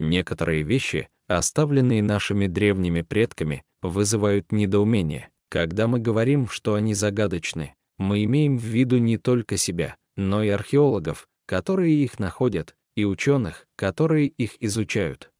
Некоторые вещи, оставленные нашими древними предками, вызывают недоумение. Когда мы говорим, что они загадочны, мы имеем в виду не только себя, но и археологов, которые их находят, и ученых, которые их изучают.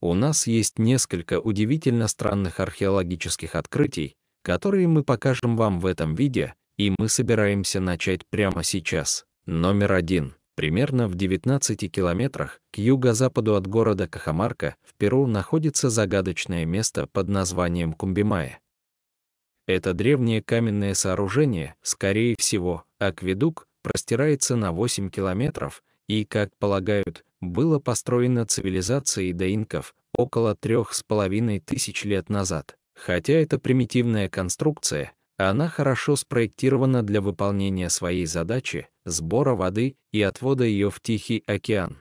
У нас есть несколько удивительно странных археологических открытий, которые мы покажем вам в этом видео, и мы собираемся начать прямо сейчас. Номер один. Примерно в 19 километрах к юго-западу от города Кахамарка в Перу находится загадочное место под названием Кумбимая. Это древнее каменное сооружение, скорее всего, акведук, простирается на 8 километров и, как полагают, было построено цивилизацией доинков около трех с половиной тысяч лет назад. Хотя это примитивная конструкция, она хорошо спроектирована для выполнения своей задачи сбора воды и отвода ее в Тихий океан.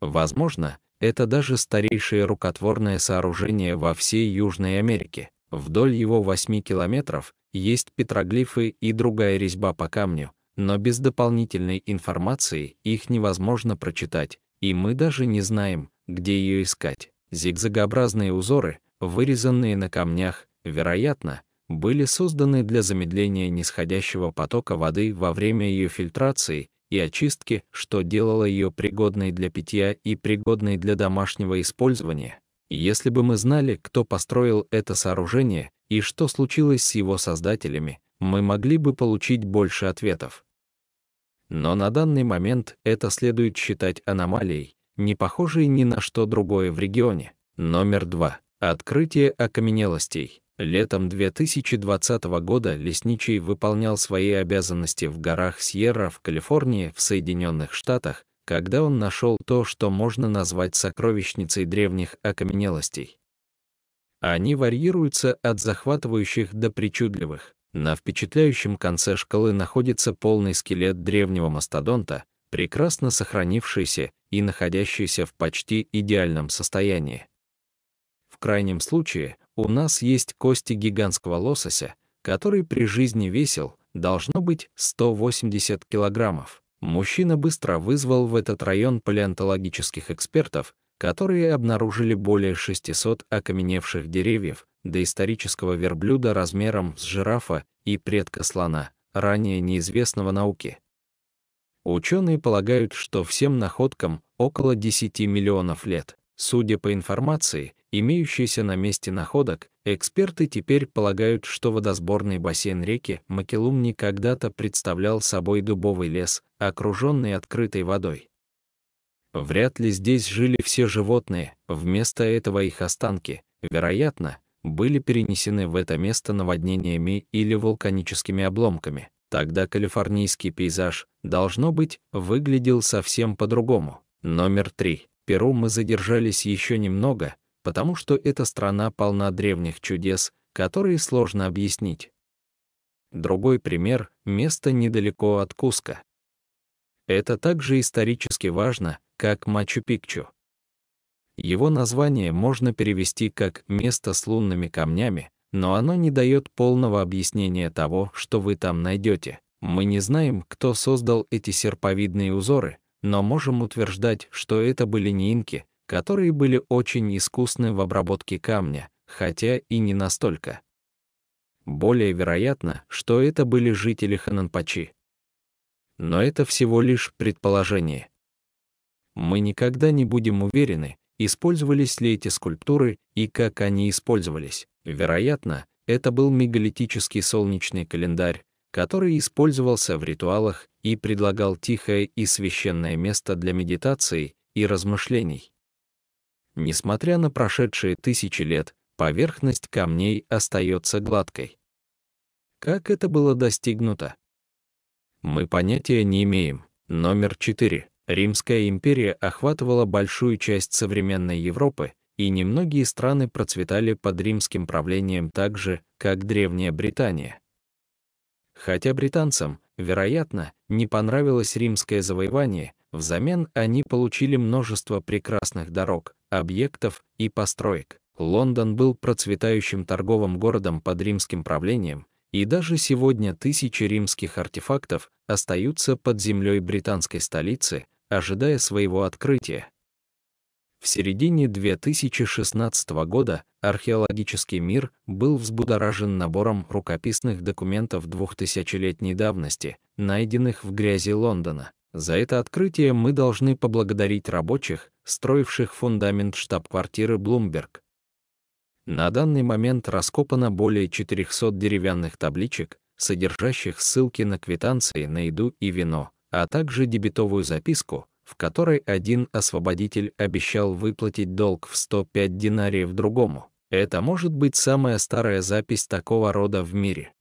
Возможно, это даже старейшее рукотворное сооружение во всей Южной Америке. Вдоль его 8 километров есть петроглифы и другая резьба по камню, но без дополнительной информации их невозможно прочитать, и мы даже не знаем, где ее искать. Зигзагообразные узоры, вырезанные на камнях, вероятно, были созданы для замедления нисходящего потока воды во время ее фильтрации и очистки, что делало ее пригодной для питья и пригодной для домашнего использования. Если бы мы знали, кто построил это сооружение и что случилось с его создателями, мы могли бы получить больше ответов. Но на данный момент это следует считать аномалией, не похожей ни на что другое в регионе. Номер два. Открытие окаменелостей. Летом 2020 года Лесничий выполнял свои обязанности в горах Сьерра в Калифорнии в Соединенных Штатах, когда он нашел то, что можно назвать сокровищницей древних окаменелостей. Они варьируются от захватывающих до причудливых. На впечатляющем конце шкалы находится полный скелет древнего мастодонта, прекрасно сохранившийся и находящийся в почти идеальном состоянии. В крайнем случае у нас есть кости гигантского лосося, который при жизни весил, должно быть, 180 килограммов. Мужчина быстро вызвал в этот район палеонтологических экспертов, которые обнаружили более 600 окаменевших деревьев, доисторического верблюда размером с жирафа и предка слона, ранее неизвестного науке. Ученые полагают, что всем находкам около 10 миллионов лет. Судя по информации, имеющиеся на месте находок, эксперты теперь полагают, что водосборный бассейн реки Макелумни когда-то представлял собой дубовый лес, окруженный открытой водой. Вряд ли здесь жили все животные, вместо этого их останки, вероятно, были перенесены в это место наводнениями или вулканическими обломками. Тогда калифорнийский пейзаж, должно быть, выглядел совсем по-другому. Номер три. Перу мы задержались еще немного, потому что эта страна полна древних чудес, которые сложно объяснить. Другой пример — место недалеко от Куска. Это также исторически важно, как Мачу-Пикчу. Его название можно перевести как «место с лунными камнями», но оно не дает полного объяснения того, что вы там найдете. Мы не знаем, кто создал эти серповидные узоры, но можем утверждать, что это были не инки, которые были очень искусны в обработке камня, хотя и не настолько. Более вероятно, что это были жители Хананпачи. Но это всего лишь предположение. Мы никогда не будем уверены, использовались ли эти скульптуры и как они использовались. Вероятно, это был мегалитический солнечный календарь, который использовался в ритуалах и предлагал тихое и священное место для медитации и размышлений. Несмотря на прошедшие тысячи лет, поверхность камней остается гладкой. Как это было достигнуто? Мы понятия не имеем. Номер четыре. Римская империя охватывала большую часть современной Европы, и немногие страны процветали под римским правлением так же, как Древняя Британия. Хотя британцам, вероятно, не понравилось римское завоевание, взамен они получили множество прекрасных дорог, объектов и построек. Лондон был процветающим торговым городом под римским правлением, и даже сегодня тысячи римских артефактов остаются под землей британской столицы, ожидая своего открытия, в середине 2016 года археологический мир был взбудоражен набором рукописных документов двухтысячелетней давности, найденных в грязи Лондона. За это открытие мы должны поблагодарить рабочих, строивших фундамент штаб-квартиры Блумберг. На данный момент раскопано более 400 деревянных табличек, содержащих ссылки на квитанции на еду и вино, а также дебетовую записку — в которой один освободитель обещал выплатить долг в 105 динариев другому. Это может быть самая старая запись такого рода в мире.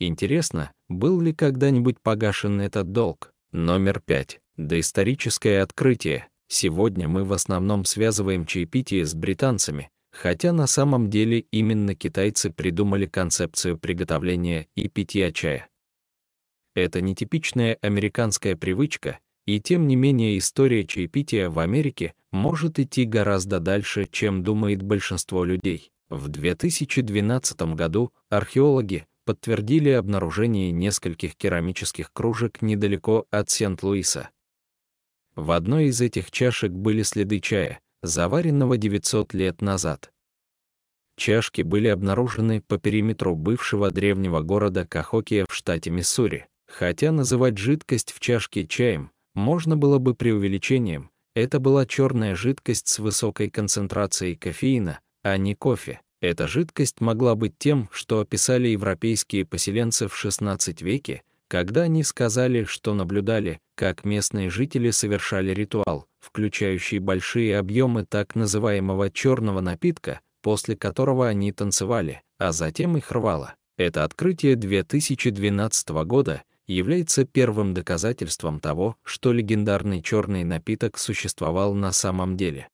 Интересно, был ли когда-нибудь погашен этот долг? Номер пять. Доисторическое открытие. Сегодня мы в основном связываем чаепитие с британцами, хотя на самом деле именно китайцы придумали концепцию приготовления и питья чая. Это нетипичная американская привычка, и тем не менее история чаепития в Америке может идти гораздо дальше, чем думает большинство людей. В 2012 году археологи подтвердили обнаружение нескольких керамических кружек недалеко от Сент-Луиса. В одной из этих чашек были следы чая, заваренного 900 лет назад. Чашки были обнаружены по периметру бывшего древнего города Кахокия в штате Миссури. Хотя называть жидкость в чашке чаем можно было бы преувеличением, это была черная жидкость с высокой концентрацией кофеина, а не кофе. Эта жидкость могла быть тем, что описали европейские поселенцы в XVI веке, когда они сказали, что наблюдали, как местные жители совершали ритуал, включающий большие объемы так называемого черного напитка, после которого они танцевали, а затем их рвало. Это открытие 2012 года является первым доказательством того, что легендарный черный напиток существовал на самом деле.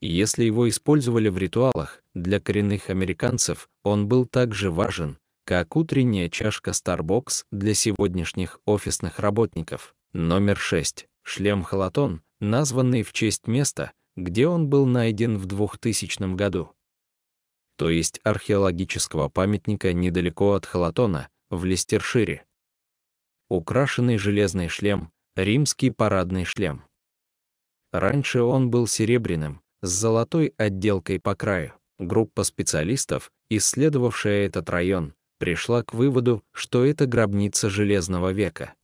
И если его использовали в ритуалах, для коренных американцев он был так же важен, как утренняя чашка Starbucks для сегодняшних офисных работников. Номер 6. Шлем Халатон, названный в честь места, где он был найден в 2000 году. То есть археологического памятника недалеко от Халатона, в Лестершире украшенный железный шлем, римский парадный шлем. Раньше он был серебряным, с золотой отделкой по краю. Группа специалистов, исследовавшая этот район, пришла к выводу, что это гробница Железного века.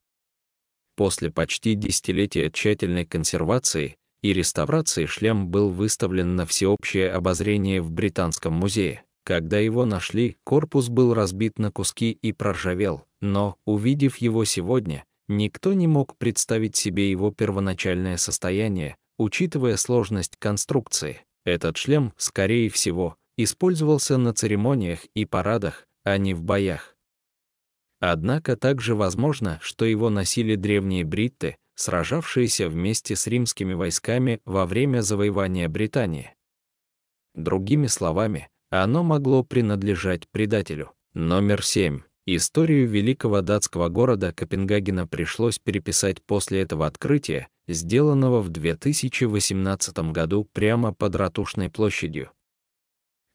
После почти десятилетия тщательной консервации и реставрации шлем был выставлен на всеобщее обозрение в Британском музее. Когда его нашли, корпус был разбит на куски и проржавел, но, увидев его сегодня, никто не мог представить себе его первоначальное состояние, учитывая сложность конструкции. Этот шлем, скорее всего, использовался на церемониях и парадах, а не в боях. Однако также возможно, что его носили древние бритты, сражавшиеся вместе с римскими войсками во время завоевания Британии. Другими словами, оно могло принадлежать предателю. Номер семь. Историю великого датского города Копенгагена пришлось переписать после этого открытия, сделанного в 2018 году прямо под Ратушной площадью.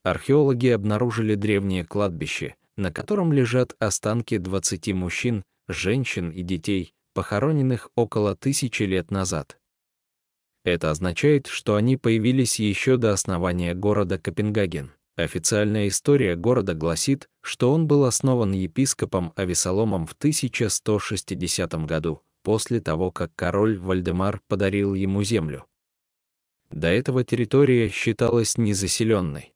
Археологи обнаружили древнее кладбище, на котором лежат останки 20 мужчин, женщин и детей, похороненных около тысячи лет назад. Это означает, что они появились еще до основания города Копенгаген. Официальная история города гласит, что он был основан епископом Авесоломом в 1160 году, после того, как король Вальдемар подарил ему землю. До этого территория считалась незаселенной.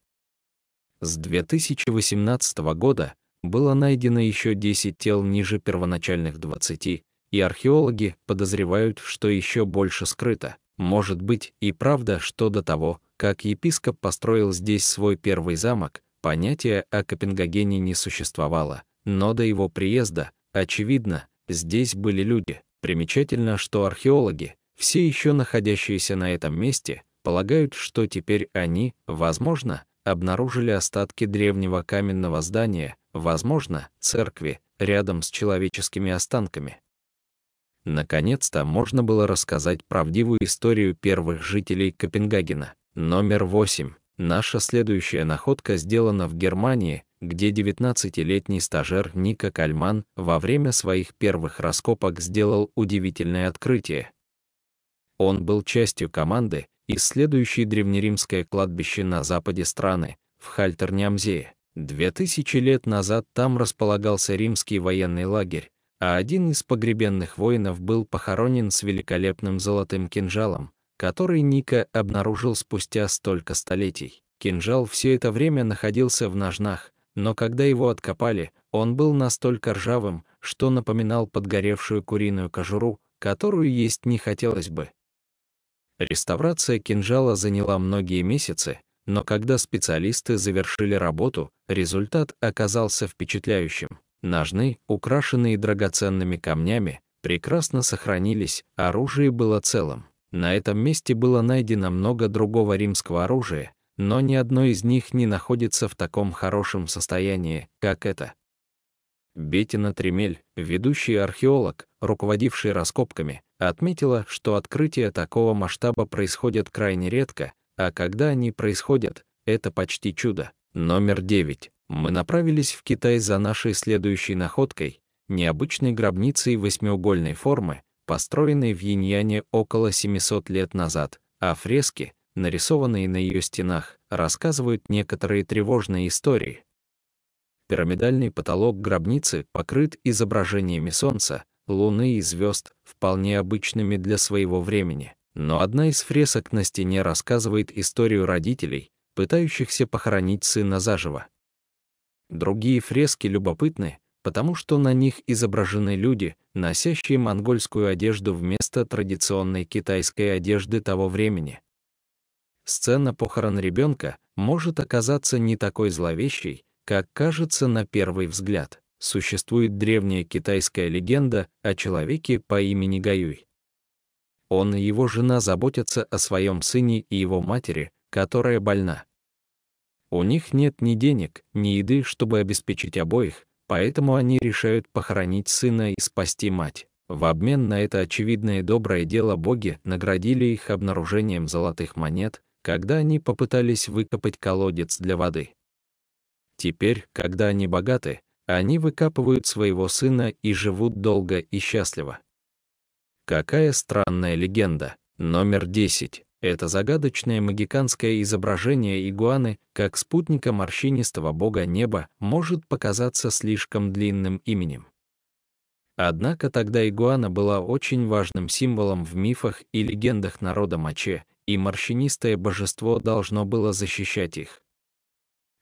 С 2018 года было найдено еще 10 тел ниже первоначальных 20, и археологи подозревают, что еще больше скрыто. Может быть, и правда, что до того, как епископ построил здесь свой первый замок, понятия о Копенгагене не существовало, но до его приезда, очевидно, здесь были люди. Примечательно, что археологи, все еще находящиеся на этом месте, полагают, что теперь они, возможно, обнаружили остатки древнего каменного здания, возможно, церкви, рядом с человеческими останками. Наконец-то можно было рассказать правдивую историю первых жителей Копенгагена. Номер 8. Наша следующая находка сделана в Германии, где 19-летний стажер Ника Кальман во время своих первых раскопок сделал удивительное открытие. Он был частью команды, исследующей древнеримское кладбище на западе страны, в Хальтернямзее. Две тысячи лет назад там располагался римский военный лагерь, а один из погребенных воинов был похоронен с великолепным золотым кинжалом, который Ника обнаружил спустя столько столетий. Кинжал все это время находился в ножнах, но когда его откопали, он был настолько ржавым, что напоминал подгоревшую куриную кожуру, которую есть не хотелось бы. Реставрация кинжала заняла многие месяцы, но когда специалисты завершили работу, результат оказался впечатляющим. Ножны, украшенные драгоценными камнями, прекрасно сохранились, оружие было целым. На этом месте было найдено много другого римского оружия, но ни одно из них не находится в таком хорошем состоянии, как это. Бетина Тремель, ведущий археолог, руководивший раскопками, отметила, что открытия такого масштаба происходят крайне редко, а когда они происходят, это почти чудо. Номер 9 мы направились в Китай за нашей следующей находкой — необычной гробницей восьмиугольной формы, построенной в Яньяне около 700 лет назад, а фрески, нарисованные на ее стенах, рассказывают некоторые тревожные истории. Пирамидальный потолок гробницы покрыт изображениями солнца, луны и звезд, вполне обычными для своего времени. Но одна из фресок на стене рассказывает историю родителей, пытающихся похоронить сына заживо. Другие фрески любопытны, потому что на них изображены люди, носящие монгольскую одежду вместо традиционной китайской одежды того времени. Сцена похорон ребенка может оказаться не такой зловещей, как кажется на первый взгляд. Существует древняя китайская легенда о человеке по имени Гаюй. Он и его жена заботятся о своем сыне и его матери, которая больна. У них нет ни денег, ни еды, чтобы обеспечить обоих, поэтому они решают похоронить сына и спасти мать. В обмен на это очевидное доброе дело боги наградили их обнаружением золотых монет, когда они попытались выкопать колодец для воды. Теперь, когда они богаты, они выкапывают своего сына и живут долго и счастливо. Какая странная легенда. Номер 10. Это загадочное магиканское изображение игуаны, как спутника морщинистого бога неба, может показаться слишком длинным именем. Однако тогда игуана была очень важным символом в мифах и легендах народа Маче, и морщинистое божество должно было защищать их.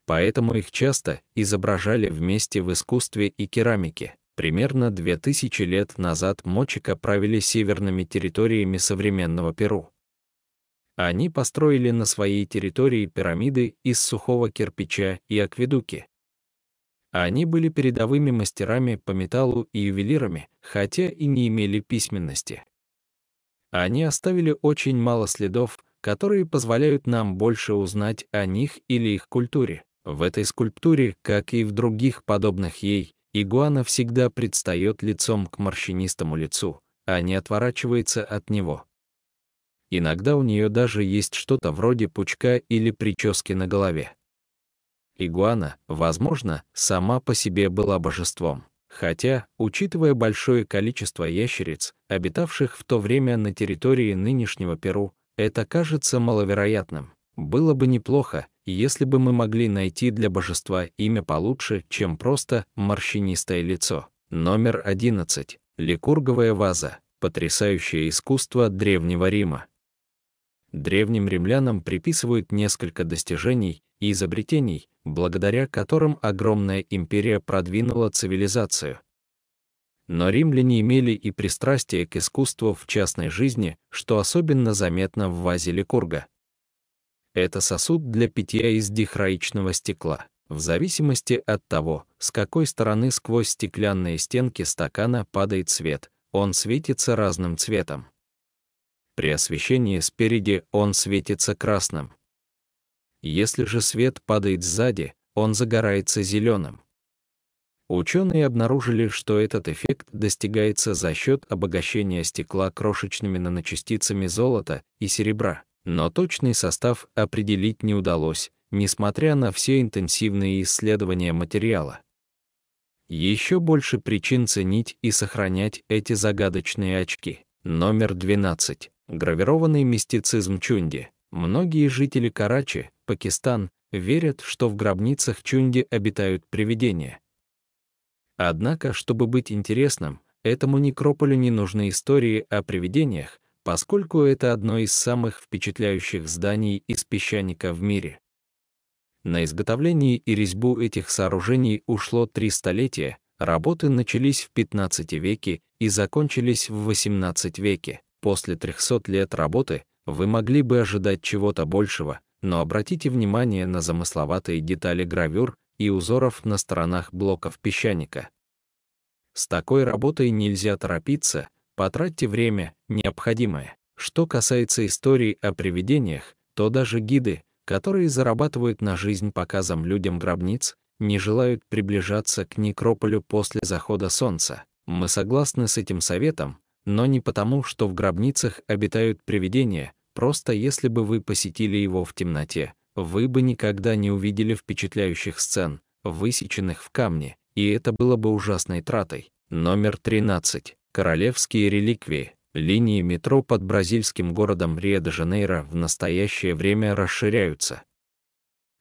Поэтому их часто изображали вместе в искусстве и керамике. Примерно 2000 лет назад Мочика правили северными территориями современного Перу. Они построили на своей территории пирамиды из сухого кирпича и акведуки. Они были передовыми мастерами по металлу и ювелирами, хотя и не имели письменности. Они оставили очень мало следов, которые позволяют нам больше узнать о них или их культуре. В этой скульптуре, как и в других подобных ей, игуана всегда предстает лицом к морщинистому лицу, а не отворачивается от него. Иногда у нее даже есть что-то вроде пучка или прически на голове. Игуана, возможно, сама по себе была божеством. Хотя, учитывая большое количество ящериц, обитавших в то время на территории нынешнего Перу, это кажется маловероятным. Было бы неплохо, если бы мы могли найти для божества имя получше, чем просто морщинистое лицо. Номер 11. Ликурговая ваза. Потрясающее искусство Древнего Рима. Древним римлянам приписывают несколько достижений и изобретений, благодаря которым огромная империя продвинула цивилизацию. Но римляне имели и пристрастие к искусству в частной жизни, что особенно заметно в вазе Ликурга. Это сосуд для питья из дихроичного стекла. В зависимости от того, с какой стороны сквозь стеклянные стенки стакана падает свет, он светится разным цветом. При освещении спереди он светится красным. Если же свет падает сзади, он загорается зеленым. Ученые обнаружили, что этот эффект достигается за счет обогащения стекла крошечными наночастицами золота и серебра, но точный состав определить не удалось, несмотря на все интенсивные исследования материала. Еще больше причин ценить и сохранять эти загадочные очки. Номер 12. Гравированный мистицизм Чунди. Многие жители Карачи, Пакистан, верят, что в гробницах Чунди обитают привидения. Однако, чтобы быть интересным, этому некрополю не нужны истории о привидениях, поскольку это одно из самых впечатляющих зданий из песчаника в мире. На изготовление и резьбу этих сооружений ушло три столетия, работы начались в 15 веке и закончились в 18 веке. После 300 лет работы вы могли бы ожидать чего-то большего, но обратите внимание на замысловатые детали гравюр и узоров на сторонах блоков песчаника. С такой работой нельзя торопиться, потратьте время, необходимое. Что касается истории о привидениях, то даже гиды, которые зарабатывают на жизнь показом людям гробниц, не желают приближаться к некрополю после захода солнца. Мы согласны с этим советом, но не потому, что в гробницах обитают привидения, просто если бы вы посетили его в темноте, вы бы никогда не увидели впечатляющих сцен, высеченных в камне, и это было бы ужасной тратой. Номер 13. Королевские реликвии. Линии метро под бразильским городом Рио-де-Жанейро в настоящее время расширяются.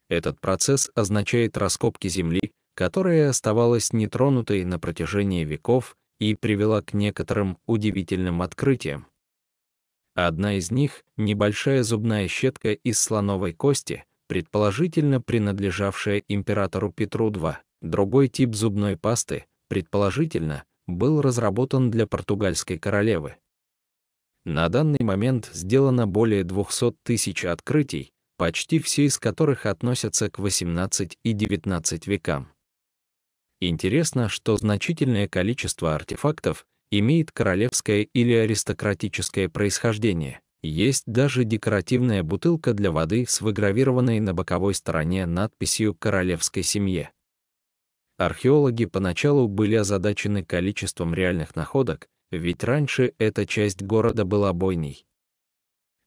Этот процесс означает раскопки земли, которая оставалась нетронутой на протяжении веков, и привела к некоторым удивительным открытиям. Одна из них — небольшая зубная щетка из слоновой кости, предположительно принадлежавшая императору Петру II. Другой тип зубной пасты, предположительно, был разработан для португальской королевы. На данный момент сделано более 200 тысяч открытий, почти все из которых относятся к 18 и 19 векам. Интересно, что значительное количество артефактов имеет королевское или аристократическое происхождение. Есть даже декоративная бутылка для воды с выгравированной на боковой стороне надписью «Королевской семье». Археологи поначалу были озадачены количеством реальных находок, ведь раньше эта часть города была бойней.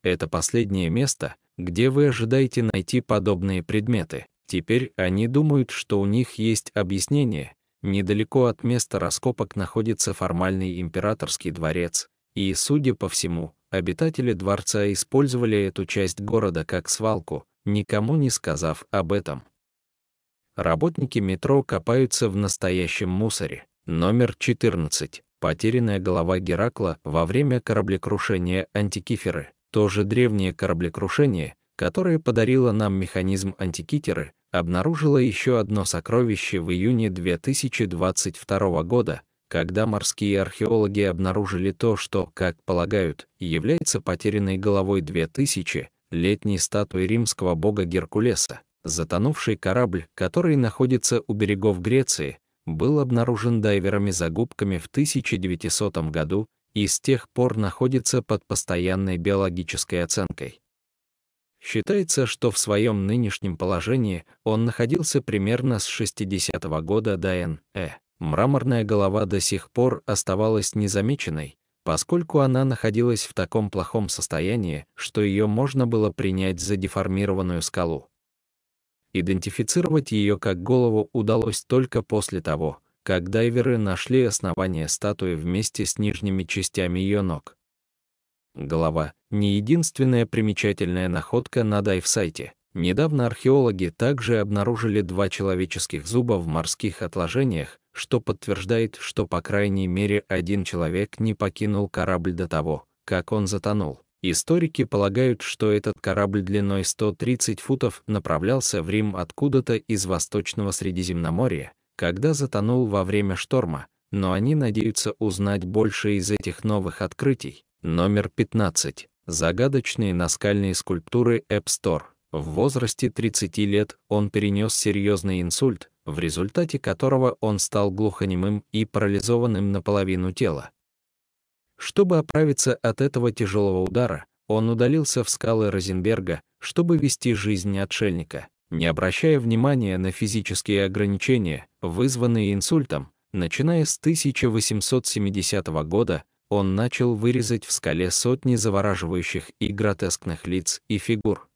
Это последнее место, где вы ожидаете найти подобные предметы. Теперь они думают, что у них есть объяснение. Недалеко от места раскопок находится формальный императорский дворец, и, судя по всему, обитатели дворца использовали эту часть города как свалку, никому не сказав об этом. Работники метро копаются в настоящем мусоре. Номер 14. Потерянная голова Геракла во время кораблекрушения Антикиферы. Тоже древнее кораблекрушение, которая подарила нам механизм антикитеры, обнаружила еще одно сокровище в июне 2022 года, когда морские археологи обнаружили то, что, как полагают, является потерянной головой 2000 летней статуи римского бога Геркулеса. Затонувший корабль, который находится у берегов Греции, был обнаружен дайверами за губками в 1900 году и с тех пор находится под постоянной биологической оценкой. Считается, что в своем нынешнем положении он находился примерно с 60 -го года до Н.Э. Мраморная голова до сих пор оставалась незамеченной, поскольку она находилась в таком плохом состоянии, что ее можно было принять за деформированную скалу. Идентифицировать ее как голову удалось только после того, как дайверы нашли основание статуи вместе с нижними частями ее ног. Голова — не единственная примечательная находка на дайв-сайте. Недавно археологи также обнаружили два человеческих зуба в морских отложениях, что подтверждает, что по крайней мере один человек не покинул корабль до того, как он затонул. Историки полагают, что этот корабль длиной 130 футов направлялся в Рим откуда-то из Восточного Средиземноморья, когда затонул во время шторма, но они надеются узнать больше из этих новых открытий. Номер 15. Загадочные наскальные скульптуры Эпстор. В возрасте 30 лет он перенес серьезный инсульт, в результате которого он стал глухонемым и парализованным наполовину тела. Чтобы оправиться от этого тяжелого удара, он удалился в скалы Розенберга, чтобы вести жизнь отшельника. Не обращая внимания на физические ограничения, вызванные инсультом, начиная с 1870 года, он начал вырезать в скале сотни завораживающих и гротескных лиц и фигур.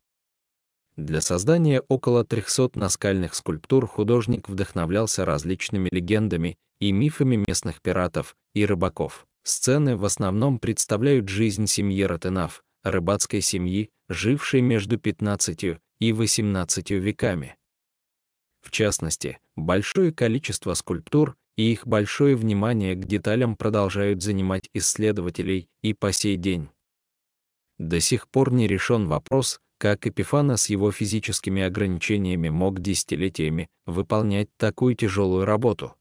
Для создания около 300 наскальных скульптур художник вдохновлялся различными легендами и мифами местных пиратов и рыбаков. Сцены в основном представляют жизнь семьи Ротенав, рыбацкой семьи, жившей между 15 и 18 веками. В частности, большое количество скульптур и их большое внимание к деталям продолжают занимать исследователей и по сей день. До сих пор не решен вопрос, как Эпифана с его физическими ограничениями мог десятилетиями выполнять такую тяжелую работу.